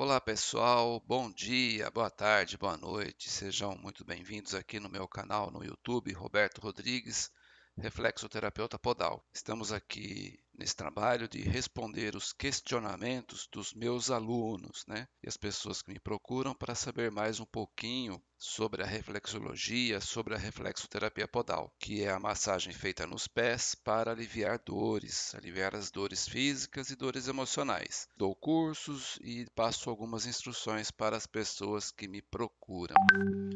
Olá pessoal, bom dia, boa tarde, boa noite, sejam muito bem-vindos aqui no meu canal no YouTube, Roberto Rodrigues, reflexoterapeuta podal. Estamos aqui nesse trabalho de responder os questionamentos dos meus alunos, né? E as pessoas que me procuram para saber mais um pouquinho sobre a reflexologia, sobre a reflexoterapia podal, que é a massagem feita nos pés para aliviar dores, aliviar as dores físicas e dores emocionais. Dou cursos e passo algumas instruções para as pessoas que me procuram.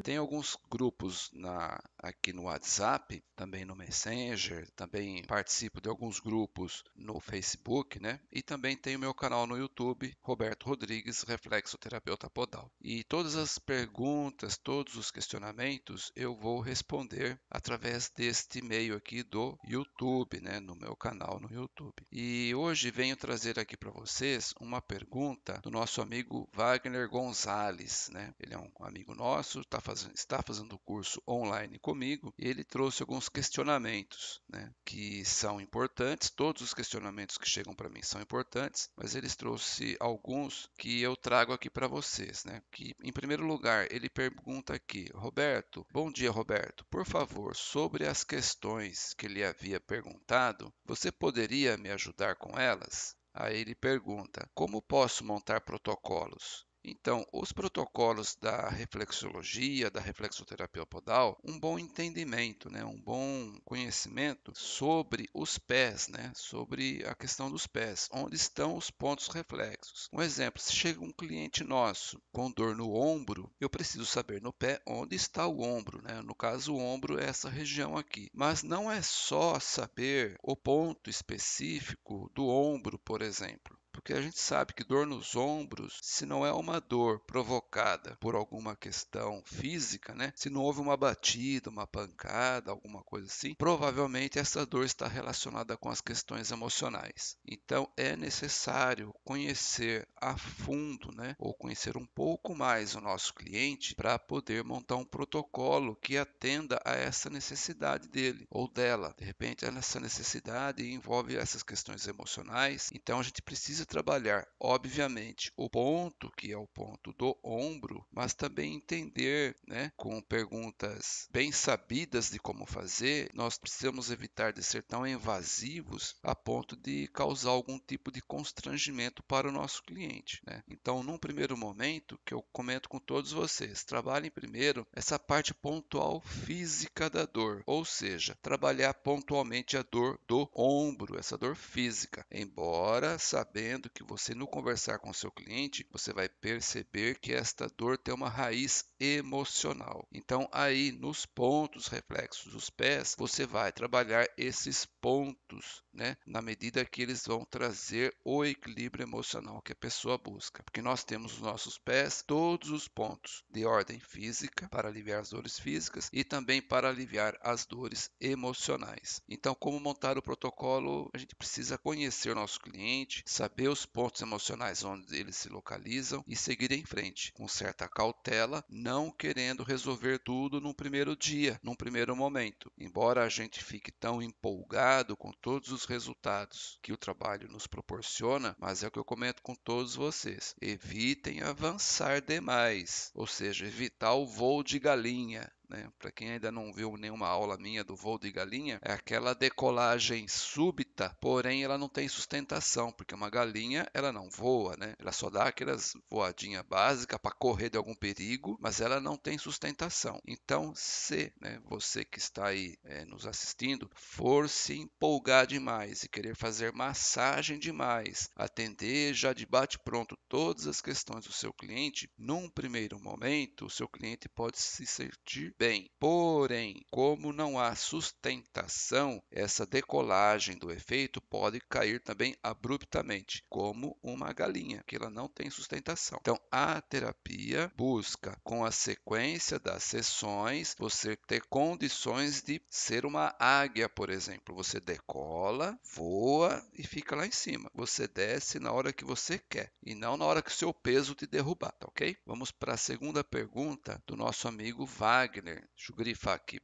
Tem alguns grupos na, aqui no WhatsApp, também no Messenger, também participo de alguns grupos no Facebook, né? E também tem o meu canal no YouTube, Roberto Rodrigues, reflexoterapeuta podal. E todas as perguntas, todos os questionamentos eu vou responder através deste e-mail aqui do YouTube, né, no meu canal no YouTube. E hoje venho trazer aqui para vocês uma pergunta do nosso amigo Wagner Gonzalez, né? Ele é um amigo nosso, tá fazendo, está fazendo o curso online comigo e ele trouxe alguns questionamentos, né, que são importantes. Todos os questionamentos que chegam para mim são importantes, mas ele trouxe alguns que eu trago aqui para vocês, né? Que em primeiro lugar, ele pergunta pergunta aqui. Roberto, bom dia, Roberto. Por favor, sobre as questões que lhe havia perguntado, você poderia me ajudar com elas? Aí ele pergunta: Como posso montar protocolos? Então, os protocolos da reflexologia, da reflexoterapia podal, um bom entendimento, né, um bom conhecimento sobre os pés, né, sobre a questão dos pés, onde estão os pontos reflexos. Um exemplo, se chega um cliente nosso com dor no ombro, eu preciso saber no pé onde está o ombro, né? No caso, o ombro é essa região aqui. Mas não é só saber o ponto específico do ombro, por exemplo porque a gente sabe que dor nos ombros, se não é uma dor provocada por alguma questão física, né? Se não houve uma batida, uma pancada, alguma coisa assim, provavelmente essa dor está relacionada com as questões emocionais. Então é necessário conhecer a fundo, né? Ou conhecer um pouco mais o nosso cliente para poder montar um protocolo que atenda a essa necessidade dele ou dela. De repente, essa necessidade envolve essas questões emocionais, então a gente precisa trabalhar, obviamente, o ponto, que é o ponto do ombro, mas também entender, né, com perguntas bem sabidas de como fazer, nós precisamos evitar de ser tão invasivos a ponto de causar algum tipo de constrangimento para o nosso cliente. Né? Então, num primeiro momento, que eu comento com todos vocês, trabalhem primeiro essa parte pontual física da dor, ou seja, trabalhar pontualmente a dor do ombro, essa dor física, embora sabendo que você, no conversar com seu cliente, você vai perceber que esta dor tem uma raiz emocional. Então, aí nos pontos reflexos dos pés, você vai trabalhar esses pontos né? Na medida que eles vão trazer o equilíbrio emocional que a pessoa busca. Porque nós temos os nossos pés todos os pontos de ordem física para aliviar as dores físicas e também para aliviar as dores emocionais. Então, como montar o protocolo? A gente precisa conhecer o nosso cliente, saber os pontos emocionais onde eles se localizam e seguir em frente com certa cautela, não querendo resolver tudo num primeiro dia, num primeiro momento. Embora a gente fique tão empolgado com todos os os resultados que o trabalho nos proporciona, mas é o que eu comento com todos vocês: evitem avançar demais, ou seja, evitar o voo de galinha né? Para quem ainda não viu nenhuma aula minha do voo de galinha, é aquela decolagem súbita, porém ela não tem sustentação, porque uma galinha ela não voa, né? Ela só dá aquelas voadinha básica para correr de algum perigo, mas ela não tem sustentação. Então, se né, você que está aí é, nos assistindo for se empolgar demais e querer fazer massagem demais, atender já de bate pronto todas as questões do seu cliente, num primeiro momento o seu cliente pode se sentir bem. Porém, como não há sustentação, essa decolagem do efeito pode cair também abruptamente, como uma galinha, que ela não tem sustentação. Então, a terapia busca, com a sequência das sessões, você ter condições de ser uma águia, por exemplo. Você decola, voa e fica lá em cima. Você desce na hora que você quer e não na hora que o seu peso te derrubar, tá ok? Vamos para a segunda pergunta do nosso amigo Wagner. Wagner Jugrifa aqui,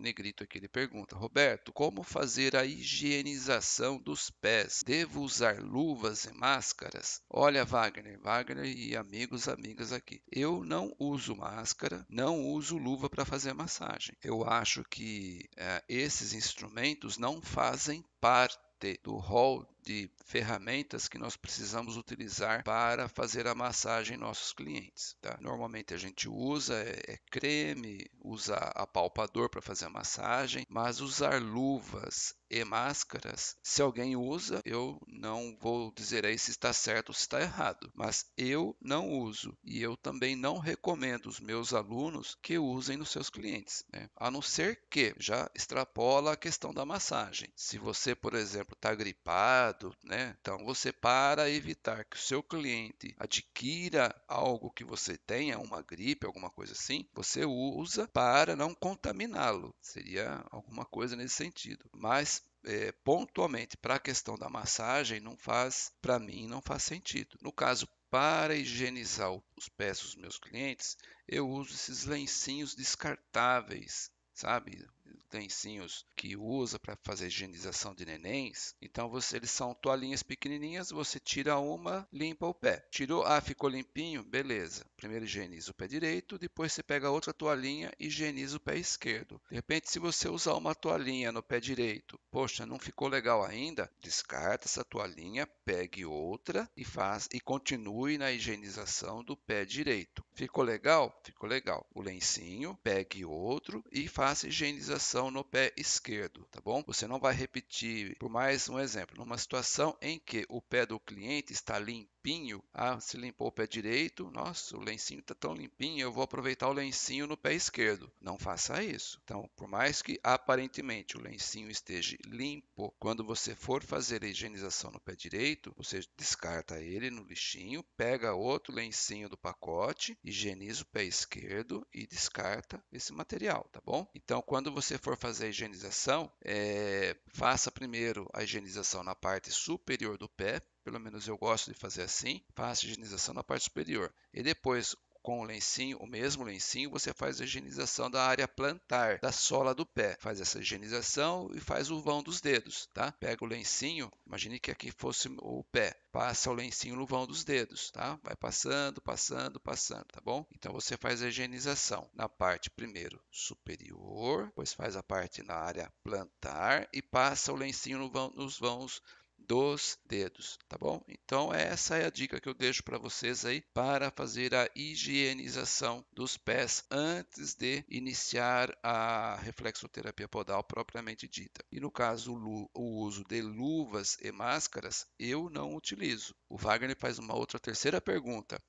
negrito aqui, ele pergunta, Roberto, como fazer a higienização dos pés? Devo usar luvas e máscaras? Olha, Wagner, Wagner e amigos, amigas aqui, eu não uso máscara, não uso luva para fazer massagem. Eu acho que é, esses instrumentos não fazem parte do rol de ferramentas que nós precisamos utilizar para fazer a massagem em nossos clientes. Tá? Normalmente a gente usa é, é creme, usa apalpador para fazer a massagem, mas usar luvas e máscaras, se alguém usa, eu não vou dizer aí se está certo ou se está errado, mas eu não uso e eu também não recomendo os meus alunos que usem nos seus clientes, né? a não ser que já extrapola a questão da massagem. Se você, por exemplo, está gripado, né? Então você para evitar que o seu cliente adquira algo que você tenha, uma gripe, alguma coisa assim, você usa para não contaminá-lo. Seria alguma coisa nesse sentido. Mas é, pontualmente para a questão da massagem não faz, para mim não faz sentido. No caso para higienizar os pés dos meus clientes, eu uso esses lencinhos descartáveis, sabe? tancinhos que usa para fazer higienização de nenéns. Então você, eles são toalhinhas pequenininhas, você tira uma, limpa o pé. Tirou, ah, ficou limpinho, beleza. Primeiro higieniza o pé direito, depois você pega outra toalhinha e higieniza o pé esquerdo. De repente, se você usar uma toalhinha no pé direito, poxa, não ficou legal ainda, descarta essa toalhinha, pegue outra e faz e continue na higienização do pé direito. Ficou legal? Ficou legal. O lencinho, pegue outro e faça higienização no pé esquerdo, tá bom? Você não vai repetir, por mais um exemplo, numa situação em que o pé do cliente está limpinho, ah, se limpou o pé direito, nossa, o lencinho está tão limpinho, eu vou aproveitar o lencinho no pé esquerdo. Não faça isso. Então, por mais que aparentemente o lencinho esteja limpo, quando você for fazer a higienização no pé direito, você descarta ele no lixinho, pega outro lencinho do pacote higieniza o pé esquerdo e descarta esse material, tá bom? Então, quando você for fazer a higienização, é, faça primeiro a higienização na parte superior do pé, pelo menos eu gosto de fazer assim, faça a higienização na parte superior. E depois com o lencinho, o mesmo lencinho, você faz a higienização da área plantar, da sola do pé. Faz essa higienização e faz o vão dos dedos, tá? Pega o lencinho, imagine que aqui fosse o pé passa o lencinho no vão dos dedos, tá? Vai passando, passando, passando, tá bom? Então você faz a higienização na parte primeiro superior, depois faz a parte na área plantar e passa o lencinho no vão, nos vãos dos dedos, tá bom? Então essa é a dica que eu deixo para vocês aí para fazer a higienização dos pés antes de iniciar a reflexoterapia podal propriamente dita. E no caso o uso de luvas e máscaras, eu não utilizo. O Wagner faz uma outra terceira pergunta.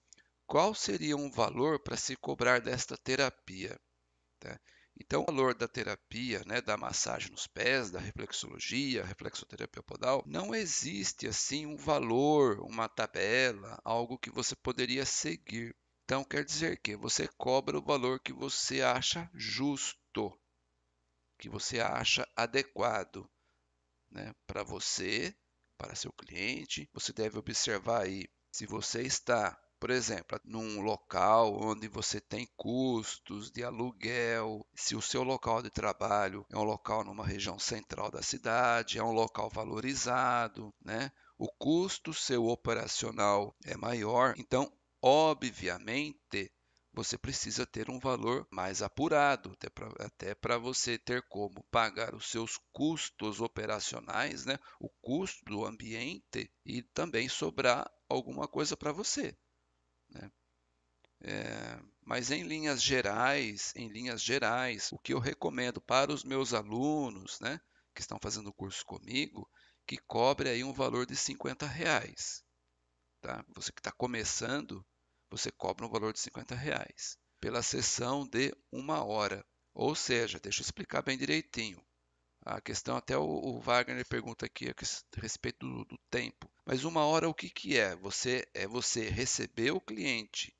Qual seria um valor para se cobrar desta terapia? Tá? Então, o valor da terapia, né, da massagem nos pés, da reflexologia, reflexoterapia podal, não existe assim um valor, uma tabela, algo que você poderia seguir. Então, quer dizer que você cobra o valor que você acha justo, que você acha adequado né, para você, para seu cliente. Você deve observar aí se você está por exemplo, num local onde você tem custos de aluguel, se o seu local de trabalho é um local numa região central da cidade, é um local valorizado, né? O custo seu operacional é maior, então, obviamente, você precisa ter um valor mais apurado, até para você ter como pagar os seus custos operacionais, né? o custo do ambiente e também sobrar alguma coisa para você. Né? É, mas em linhas gerais, em linhas gerais, o que eu recomendo para os meus alunos, né, que estão fazendo o curso comigo, que cobre aí um valor de 50 reais, tá? Você que está começando, você cobra um valor de 50 reais pela sessão de uma hora. Ou seja, deixa eu explicar bem direitinho a questão, até o, o Wagner pergunta aqui a respeito do, do, tempo. Mas uma hora o que, que é? Você é você receber o cliente,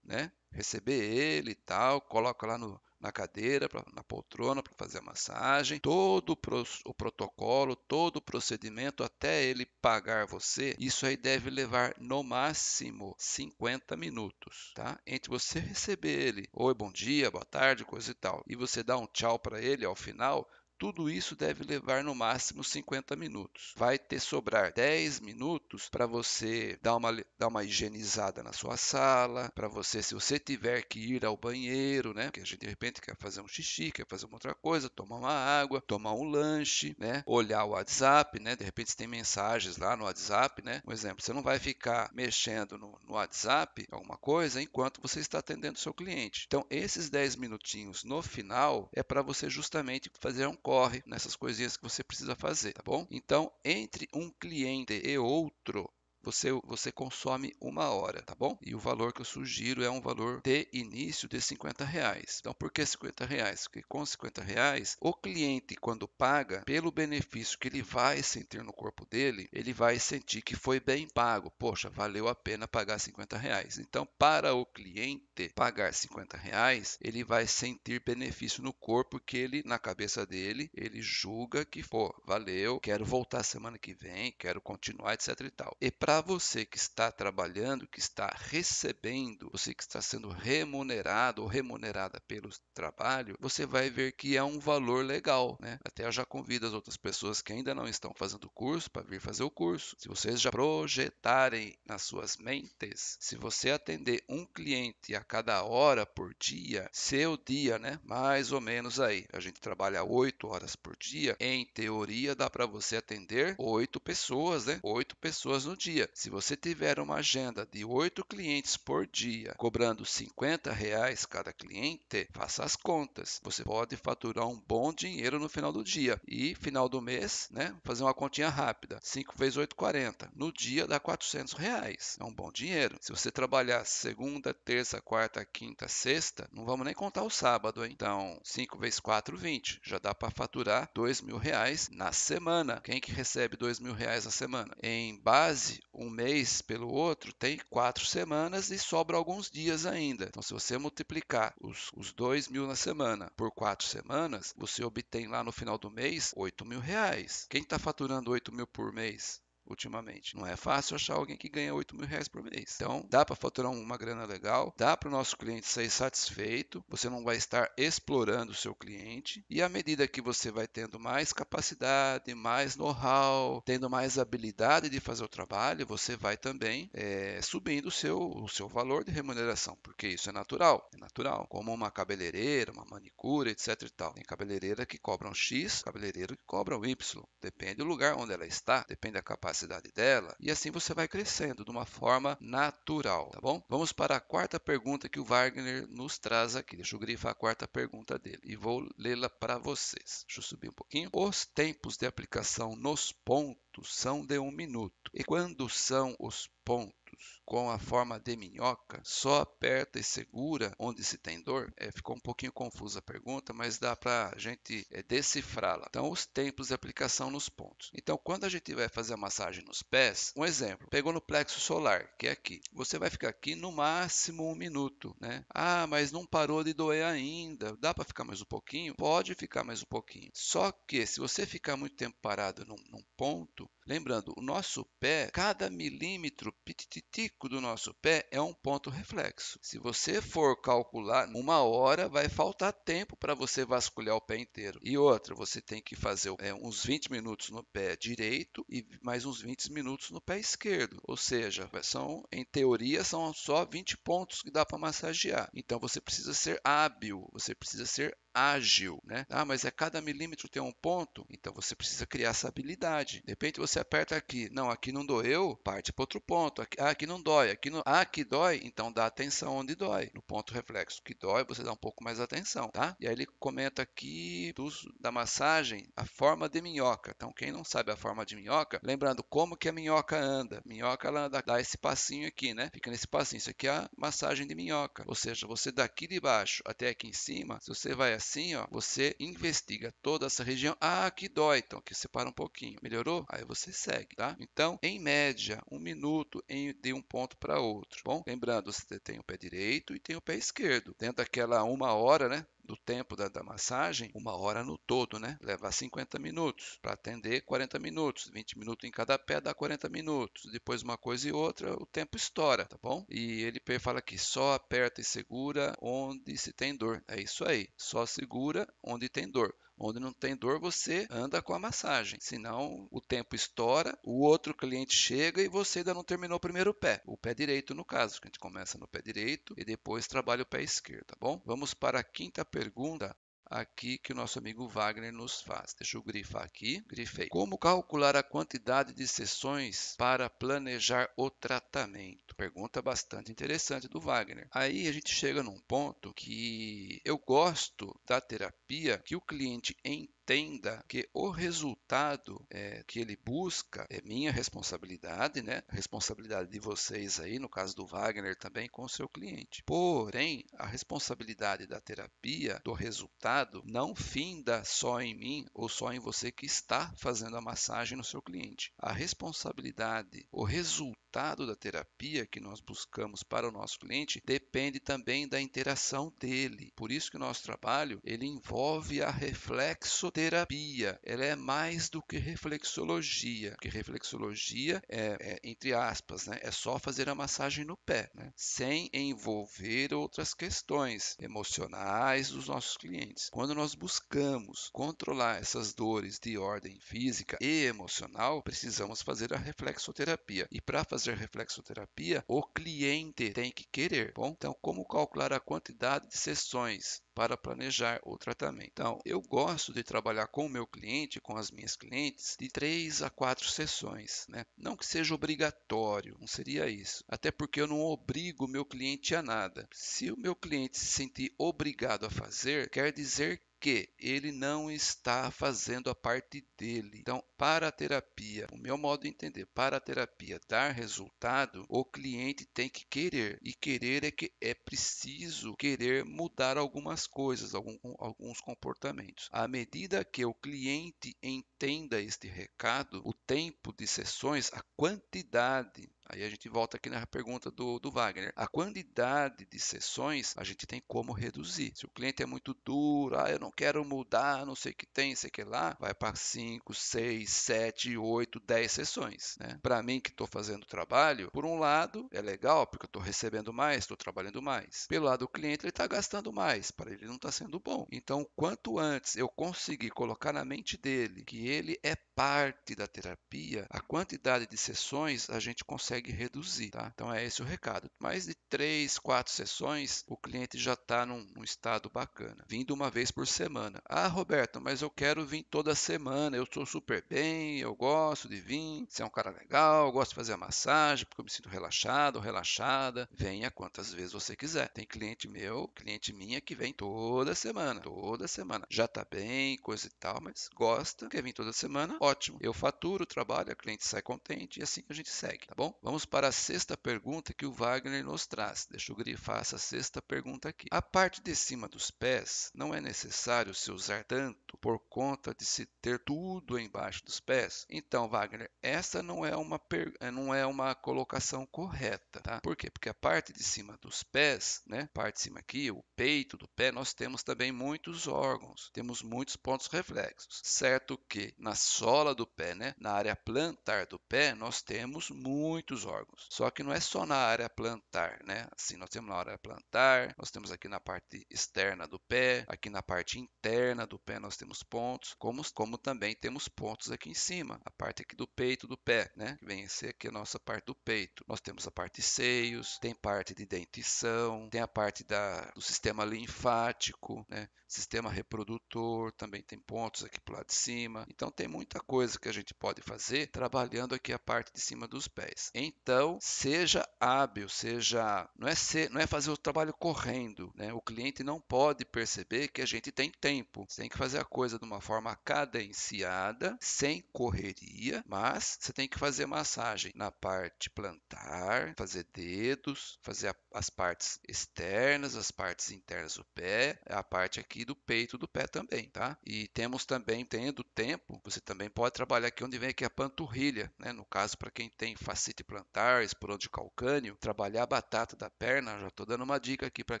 né? Receber ele e tal, coloca lá no, na cadeira, pra, na poltrona para fazer a massagem, todo o, pro, o protocolo, todo o procedimento até ele pagar você. Isso aí deve levar no máximo 50 minutos, tá? Entre você receber ele, oi, bom dia, boa tarde, coisa e tal, e você dá um tchau para ele ao final, tudo isso deve levar no máximo 50 minutos. Vai ter sobrar 10 minutos para você dar uma, dar uma higienizada na sua sala, para você, se você tiver que ir ao banheiro, né? Porque a gente de repente quer fazer um xixi, quer fazer uma outra coisa, tomar uma água, tomar um lanche, né? Olhar o WhatsApp, né? De repente tem mensagens lá no WhatsApp, né? Um exemplo, você não vai ficar mexendo no, no WhatsApp, alguma coisa, enquanto você está atendendo o seu cliente. Então, esses 10 minutinhos no final é para você justamente fazer um corte corre, nessas coisinhas que você precisa fazer, tá bom? Então, entre um cliente e outro, você, você consome uma hora, tá bom? E o valor que eu sugiro é um valor de início de 50 reais. Então, por que 50 reais? Porque com 50 reais, o cliente, quando paga, pelo benefício que ele vai sentir no corpo dele, ele vai sentir que foi bem pago. Poxa, valeu a pena pagar 50 reais. Então, para o cliente pagar 50 reais, ele vai sentir benefício no corpo que ele, na cabeça dele, ele julga que, pô, valeu, quero voltar semana que vem, quero continuar, etc e tal. E para está você que está trabalhando, que está recebendo, você que está sendo remunerado ou remunerada pelo trabalho, você vai ver que é um valor legal, né? Até eu já convido as outras pessoas que ainda não estão fazendo o curso para vir fazer o curso. Se vocês já projetarem nas suas mentes, se você atender um cliente a cada hora por dia, seu dia, né? Mais ou menos aí. A gente trabalha oito horas por dia. Em teoria, dá para você atender oito pessoas, né? Oito pessoas no dia dia, se você tiver uma agenda de 8 clientes por dia, cobrando 50 reais cada cliente, faça as contas. Você pode faturar um bom dinheiro no final do dia e final do mês, né? Fazer uma continha rápida: 5 vezes 8, 40. No dia dá 400 reais. É um bom dinheiro. Se você trabalhar segunda, terça, quarta, quinta, sexta, não vamos nem contar o sábado, hein? então 5 vezes 4, 20. Já dá para faturar 2 mil reais na semana. Quem que recebe 2 mil reais na semana? Em base um mês pelo outro, tem quatro semanas e sobra alguns dias ainda. Então, se você multiplicar os, os dois mil na semana por quatro semanas, você obtém lá no final do mês oito mil reais. Quem está faturando oito mil por mês? ultimamente. Não é fácil achar alguém que ganha 8 mil reais por mês. Então, dá para faturar uma grana legal, dá para o nosso cliente sair satisfeito, você não vai estar explorando o seu cliente. E à medida que você vai tendo mais capacidade, mais know-how, tendo mais habilidade de fazer o trabalho, você vai também é, subindo o seu, o seu valor de remuneração, porque isso é natural. É natural. Como uma cabeleireira, uma manicura, etc e tal. Tem cabeleireira que cobram X, cabeleireiro que cobram Y. Depende do lugar onde ela está, depende da capacidade capacidade dela e assim você vai crescendo de uma forma natural, tá bom? Vamos para a quarta pergunta que o Wagner nos traz aqui. Deixa eu grifar a quarta pergunta dele e vou lê-la para vocês. Deixa eu subir um pouquinho. Os tempos de aplicação nos pontos são de um minuto. E quando são os pontos? com a forma de minhoca, só aperta e segura onde se tem dor? É, ficou um pouquinho confusa a pergunta, mas dá para a gente é, decifrá-la. Então, os tempos de aplicação nos pontos. Então, quando a gente vai fazer a massagem nos pés, um exemplo, pegou no plexo solar, que é aqui. Você vai ficar aqui no máximo um minuto, né? Ah, mas não parou de doer ainda. Dá para ficar mais um pouquinho? Pode ficar mais um pouquinho. Só que se você ficar muito tempo parado num, num ponto, lembrando, o nosso pé, cada milímetro pititico do nosso pé é um ponto reflexo. Se você for calcular uma hora, vai faltar tempo para você vasculhar o pé inteiro. E outra, você tem que fazer é, uns 20 minutos no pé direito e mais uns 20 minutos no pé esquerdo. Ou seja, são em teoria são só 20 pontos que dá para massagear. Então você precisa ser hábil, você precisa ser ágil, né? Ah, mas é cada milímetro tem um ponto, então você precisa criar essa habilidade. De repente você aperta aqui, não, aqui não doeu, parte para outro ponto. Aqui, ah, aqui não dói, aqui não, ah, aqui dói, então dá atenção onde dói. No ponto reflexo que dói, você dá um pouco mais atenção, tá? E aí ele comenta aqui da massagem a forma de minhoca. Então quem não sabe a forma de minhoca, lembrando como que a minhoca anda. Minhoca ela anda, dá esse passinho aqui, né? Fica nesse passinho. Isso aqui é a massagem de minhoca. Ou seja, você daqui de baixo até aqui em cima, se você vai assim, ó, você investiga toda essa região. Ah, que dói, então que separa um pouquinho. Melhorou? Aí você segue, tá? Então, em média, um minuto em, de um ponto para outro. Tá bom, lembrando, você tem o pé direito e tem o pé esquerdo. Dentro daquela uma hora, né? do tempo da, da, massagem, uma hora no todo, né? Levar 50 minutos para atender 40 minutos, 20 minutos em cada pé dá 40 minutos. Depois uma coisa e outra, o tempo estoura, tá bom? E ele fala que só aperta e segura onde se tem dor. É isso aí, só segura onde tem dor. Onde não tem dor, você anda com a massagem. Senão, o tempo estoura, o outro cliente chega e você ainda não terminou o primeiro pé. O pé direito, no caso, que a gente começa no pé direito e depois trabalha o pé esquerdo, tá bom? Vamos para a quinta pergunta aqui que o nosso amigo Wagner nos faz. Deixa eu grifar aqui, grifei. Como calcular a quantidade de sessões para planejar o tratamento? Pergunta bastante interessante do Wagner. Aí a gente chega num ponto que eu gosto da terapia que o cliente entende entenda que o resultado é, que ele busca é minha responsabilidade, né? Responsabilidade de vocês aí, no caso do Wagner também, com o seu cliente. Porém, a responsabilidade da terapia, do resultado, não finda só em mim ou só em você que está fazendo a massagem no seu cliente. A responsabilidade, o resultado, resultado da terapia que nós buscamos para o nosso cliente depende também da interação dele. Por isso que o nosso trabalho, ele envolve a reflexoterapia. Ela é mais do que reflexologia, porque reflexologia é, é entre aspas, né? É só fazer a massagem no pé, né? Sem envolver outras questões emocionais dos nossos clientes. Quando nós buscamos controlar essas dores de ordem física e emocional, precisamos fazer a reflexoterapia. E para fazer fazer reflexoterapia, o cliente tem que querer. Bom, então, como calcular a quantidade de sessões para planejar o tratamento. Então, eu gosto de trabalhar com o meu cliente, com as minhas clientes, de três a quatro sessões. Né? Não que seja obrigatório, não seria isso. Até porque eu não obrigo o meu cliente a nada. Se o meu cliente se sentir obrigado a fazer, quer dizer porque ele não está fazendo a parte dele. Então, para a terapia, o meu modo de entender, para a terapia dar resultado, o cliente tem que querer. E querer é que é preciso querer mudar algumas coisas, algum, alguns comportamentos. À medida que o cliente entenda este recado, o tempo de sessões, a quantidade Aí a gente volta aqui na pergunta do, do, Wagner. A quantidade de sessões a gente tem como reduzir. Se o cliente é muito duro, ah, eu não quero mudar, não sei o que tem, sei o que lá, vai para 5, 6, 7, 8, 10 sessões. Né? Para mim que estou fazendo trabalho, por um lado é legal, porque eu estou recebendo mais, estou trabalhando mais. Pelo lado do cliente, ele está gastando mais, para ele não está sendo bom. Então, quanto antes eu conseguir colocar na mente dele que ele é parte da terapia, a quantidade de sessões a gente consegue consegue reduzir, tá? Então é esse o recado. Mais de três, quatro sessões, o cliente já está num, num, estado bacana. Vindo uma vez por semana. Ah, Roberto, mas eu quero vir toda semana, eu estou super bem, eu gosto de vir, você é um cara legal, eu gosto de fazer a massagem, porque eu me sinto relaxado, relaxada. Venha quantas vezes você quiser. Tem cliente meu, cliente minha que vem toda semana, toda semana. Já tá bem, coisa e tal, mas gosta, quer vir toda semana, ótimo. Eu faturo, trabalho, a cliente sai contente e assim a gente segue, tá bom? Vamos para a sexta pergunta que o Wagner nos traz. Deixa eu grifar essa sexta pergunta aqui. A parte de cima dos pés não é necessário se usar tanto por conta de se ter tudo embaixo dos pés? Então, Wagner, essa não é uma, per... Eh, não é uma colocação correta, tá? Por quê? Porque a parte de cima dos pés, né? Parte de cima aqui, o peito do pé, nós temos também muitos órgãos, temos muitos pontos reflexos. Certo que na sola do pé, né? Na área plantar do pé, nós temos muitos órgãos. Só que não é só na área plantar, né? Assim, nós temos na área plantar, nós temos aqui na parte externa do pé, aqui na parte interna do pé nós temos pontos, como, como também temos pontos aqui em cima, a parte aqui do peito do pé, né? Que vem ser aqui a nossa parte do peito. Nós temos a parte de seios, tem parte de dentição, tem a parte da, do sistema linfático, né? Sistema reprodutor, também tem pontos aqui pro lado de cima. Então tem muita coisa que a gente pode fazer trabalhando aqui a parte de cima dos pés. Em então, seja hábil, seja. Não é, ser, não é fazer o trabalho correndo. Né? O cliente não pode perceber que a gente tem tempo. Você tem que fazer a coisa de uma forma cadenciada, sem correria, mas você tem que fazer massagem na parte plantar, fazer dedos, fazer a, as partes externas, as partes internas do pé, a parte aqui do peito do pé também, tá? E temos também, tendo tempo, você também pode trabalhar aqui onde vem aqui a panturrilha, né? No caso, para quem tem facite plantar, esporão de calcânio, trabalhar a batata da perna, já estou dando uma dica aqui para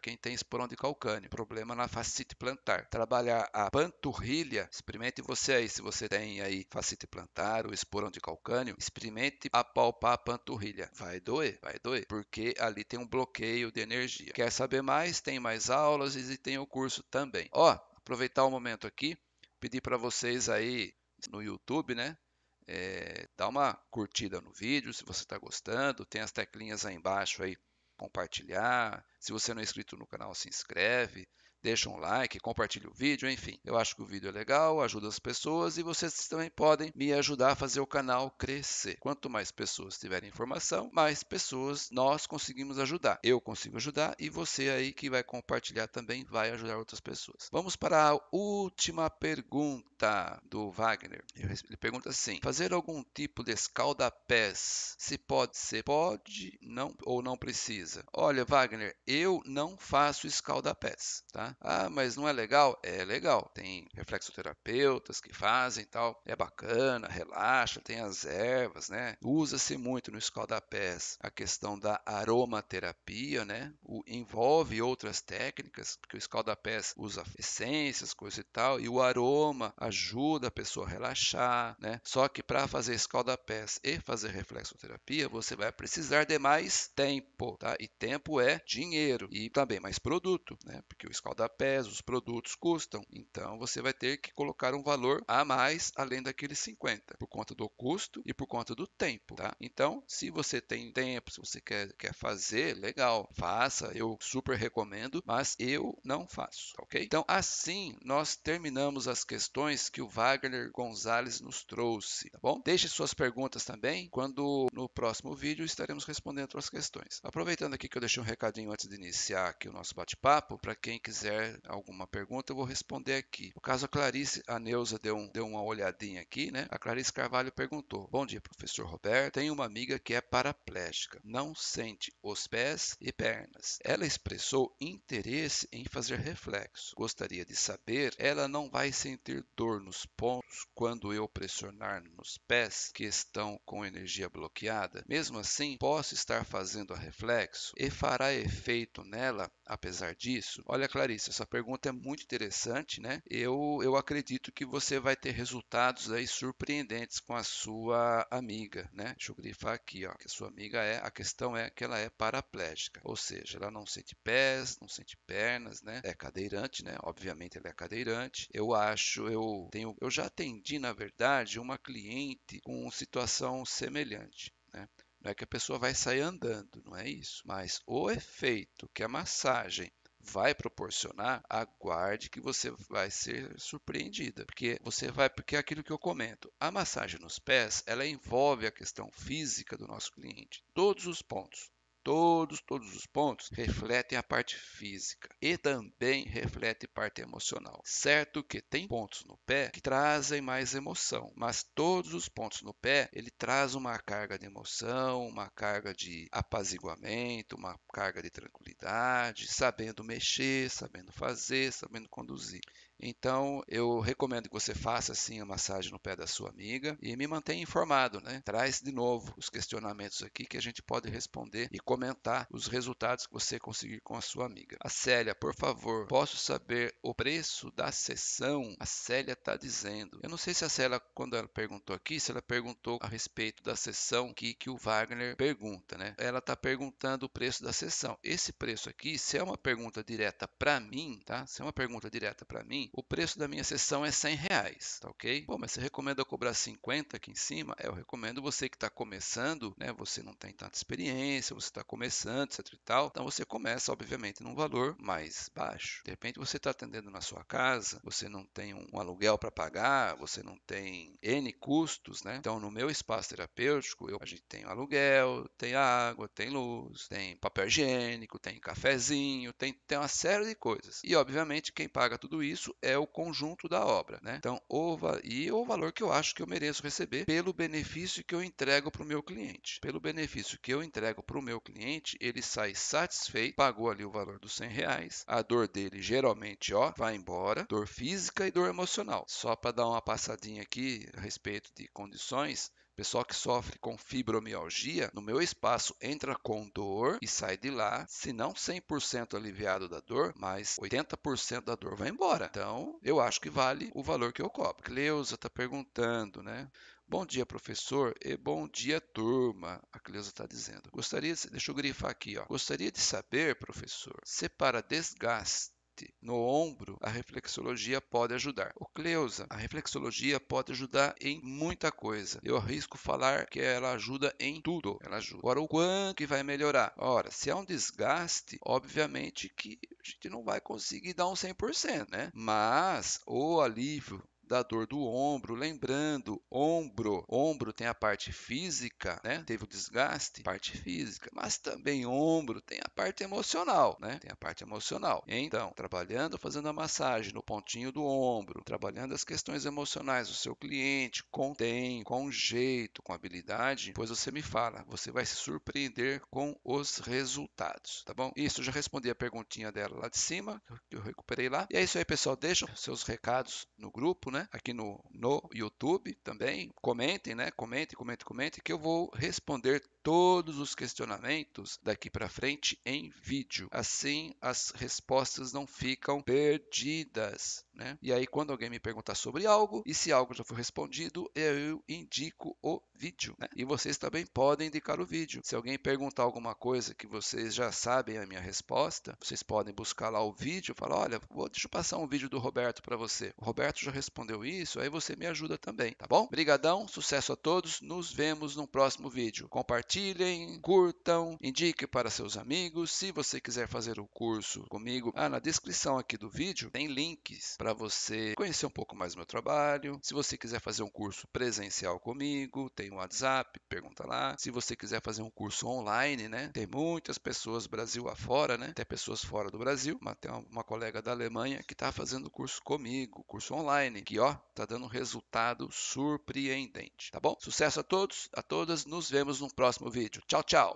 quem tem esporão de calcânio, problema na fascite plantar. Trabalhar a panturrilha, experimente você aí, se você tem aí fascite plantar ou esporão de calcânio, experimente apalpar a panturrilha. Vai doer, vai doer, porque ali tem um bloqueio de energia. Quer saber mais? Tem mais aulas e tem o curso também. Ó, aproveitar o momento aqui, pedir para vocês aí no YouTube, né? é, dá uma curtida no vídeo se você está gostando. Tem as teclinhas aí embaixo aí, compartilhar. Se você não é inscrito no canal, se inscreve deixa um like, compartilha o vídeo, enfim. Eu acho que o vídeo é legal, ajuda as pessoas e vocês também podem me ajudar a fazer o canal crescer. Quanto mais pessoas tiverem informação, mais pessoas nós conseguimos ajudar. Eu consigo ajudar e você aí que vai compartilhar também vai ajudar outras pessoas. Vamos para a última pergunta do Wagner. Ele pergunta assim: fazer algum tipo de escaldapés Se pode ser, pode, não ou não precisa? Olha, Wagner, eu não faço escaldapés, tá? Ah, mas não é legal? É legal. Tem reflexoterapeutas que fazem tal. É bacana, relaxa, tem as ervas, né? Usa-se muito no escaldapés a questão da aromaterapia, né? O, envolve outras técnicas, porque o escaldapés usa essências, coisa e tal, e o aroma ajuda a pessoa a relaxar, né? Só que para fazer escaldapés e fazer reflexoterapia, você vai precisar de mais tempo, tá? E tempo é dinheiro e também mais produto, né? Porque o escaldapés rodapés, os produtos custam. Então você vai ter que colocar um valor a mais além daqueles 50, por conta do custo e por conta do tempo, tá? Então, se você tem tempo, se você quer, quer fazer, legal, faça, eu super recomendo, mas eu não faço, ok? Então, assim nós terminamos as questões que o Wagner Gonzalez nos trouxe, tá bom? Deixe suas perguntas também, quando no próximo vídeo estaremos respondendo as questões. Aproveitando aqui que eu deixei um recadinho antes de iniciar aqui o nosso bate-papo, para quem quiser quiser alguma pergunta, eu vou responder aqui. No caso, a Clarice, a Neuza deu, um, deu uma olhadinha aqui, né? A Clarice Carvalho perguntou: Bom dia, professor Roberto. Tenho uma amiga que é paraplégica, não sente os pés e pernas. Ela expressou interesse em fazer reflexo. Gostaria de saber, ela não vai sentir dor nos pontos quando eu pressionar nos pés que estão com energia bloqueada? Mesmo assim, posso estar fazendo a reflexo e fará efeito nela Apesar disso, olha Clarice, essa pergunta é muito interessante, né? Eu, eu acredito que você vai ter resultados aí surpreendentes com a sua amiga, né? Deixa eu grifar aqui, ó, que a sua amiga é, a questão é que ela é paraplégica, ou seja, ela não sente pés, não sente pernas, né? É cadeirante, né? Obviamente ela é cadeirante. Eu acho, eu tenho, eu já atendi na verdade uma cliente com situação semelhante. Né? Não é que a pessoa vai sair andando, não é isso. Mas o efeito que a massagem vai proporcionar, aguarde que você vai ser surpreendida, porque você vai, porque é aquilo que eu comento. A massagem nos pés, ela envolve a questão física do nosso cliente, todos os pontos. Todos, todos os pontos refletem a parte física e também reflete parte emocional. Certo que tem pontos no pé que trazem mais emoção, mas todos os pontos no pé ele traz uma carga de emoção, uma carga de apaziguamento, uma carga de tranquilidade, sabendo mexer, sabendo fazer, sabendo conduzir. Então, eu recomendo que você faça assim a massagem no pé da sua amiga e me mantenha informado, né? Traz de novo os questionamentos aqui que a gente pode responder e comentar os resultados que você conseguir com a sua amiga. A Célia, por favor, posso saber o preço da sessão? A Célia está dizendo. Eu não sei se a Célia, quando ela perguntou aqui, se ela perguntou a respeito da sessão que, que o Wagner pergunta, né? Ela está perguntando o preço da sessão. Esse preço aqui, se é uma pergunta direta para mim, tá? Se é uma pergunta direta para mim, Assim, o preço da minha sessão é 100 reais, tá ok? Bom, mas você recomenda cobrar 50 aqui em cima? É, eu recomendo você que está começando, né? Você não tem tanta experiência, você está começando, etc e tal. Então você começa, obviamente, num valor mais baixo. De repente você está atendendo na sua casa, você não tem um aluguel para pagar, você não tem N custos, né? Então no meu espaço terapêutico, eu, a gente tem aluguel, tem água, tem luz, tem papel higiênico, tem cafezinho, tem, tem uma série de coisas. E obviamente quem paga tudo isso é o conjunto da obra, né? Então, o, e o valor que eu acho que eu mereço receber pelo benefício que eu entrego para o meu cliente. Pelo benefício que eu entrego para o meu cliente, ele sai satisfeito, pagou ali o valor dos 100 reais, a dor dele geralmente, ó, vai embora, dor física e dor emocional. Só para dar uma passadinha aqui a respeito de condições, Pessoal que sofre com fibromialgia, no meu espaço entra com dor e sai de lá, se não 100% aliviado da dor, mas 80% da dor vai embora. Então, eu acho que vale o valor que eu cobro. Cleusa está perguntando, né? Bom dia, professor, e bom dia, turma, a Cleusa está dizendo. Gostaria, deixa eu grifar aqui, ó. Gostaria de saber, professor, se para desgaste no ombro, a reflexologia pode ajudar. O Cleusa, a reflexologia pode ajudar em muita coisa. Eu arrisco falar que ela ajuda em tudo. Ela ajuda. Agora, o quanto que vai melhorar? Ora, se é um desgaste, obviamente que a gente não vai conseguir dar um 100%, né? Mas o alívio da dor do ombro, lembrando, ombro, ombro tem a parte física, né? Teve o desgaste, parte física, mas também ombro tem a parte emocional, né? Tem a parte emocional. Então, trabalhando, fazendo a massagem no pontinho do ombro, trabalhando as questões emocionais do seu cliente, contém, com jeito, com habilidade, pois você me fala, você vai se surpreender com os resultados, tá bom? Isso, eu já respondi a perguntinha dela lá de cima, que eu recuperei lá. E é isso aí, pessoal, deixa seus recados no grupo, né? né? Aqui no, no YouTube também. Comentem, né? Comentem, comentem, comentem, que eu vou responder todos os questionamentos daqui para frente em vídeo. Assim, as respostas não ficam perdidas, né? E aí, quando alguém me perguntar sobre algo, e se algo já foi respondido, eu indico o vídeo, né? E vocês também podem indicar o vídeo. Se alguém perguntar alguma coisa que vocês já sabem a minha resposta, vocês podem buscar lá o vídeo, falar, olha, vou, deixa eu passar um vídeo do Roberto para você. O Roberto já respondeu isso, aí você me ajuda também, tá bom? Obrigadão, sucesso a todos, nos vemos no próximo vídeo. Compartilhe compartilhem, curtam, indique para seus amigos. Se você quiser fazer o curso comigo, ah, na descrição aqui do vídeo tem links para você conhecer um pouco mais do meu trabalho. Se você quiser fazer um curso presencial comigo, tem o um WhatsApp, pergunta lá. Se você quiser fazer um curso online, né? Tem muitas pessoas Brasil afora, né? Tem pessoas fora do Brasil, mas tem uma colega da Alemanha que está fazendo curso comigo, curso online, que ó, tá dando um resultado surpreendente, tá bom? Sucesso a todos, a todas. Nos vemos no próximo próximo vídeo. Tchau, tchau.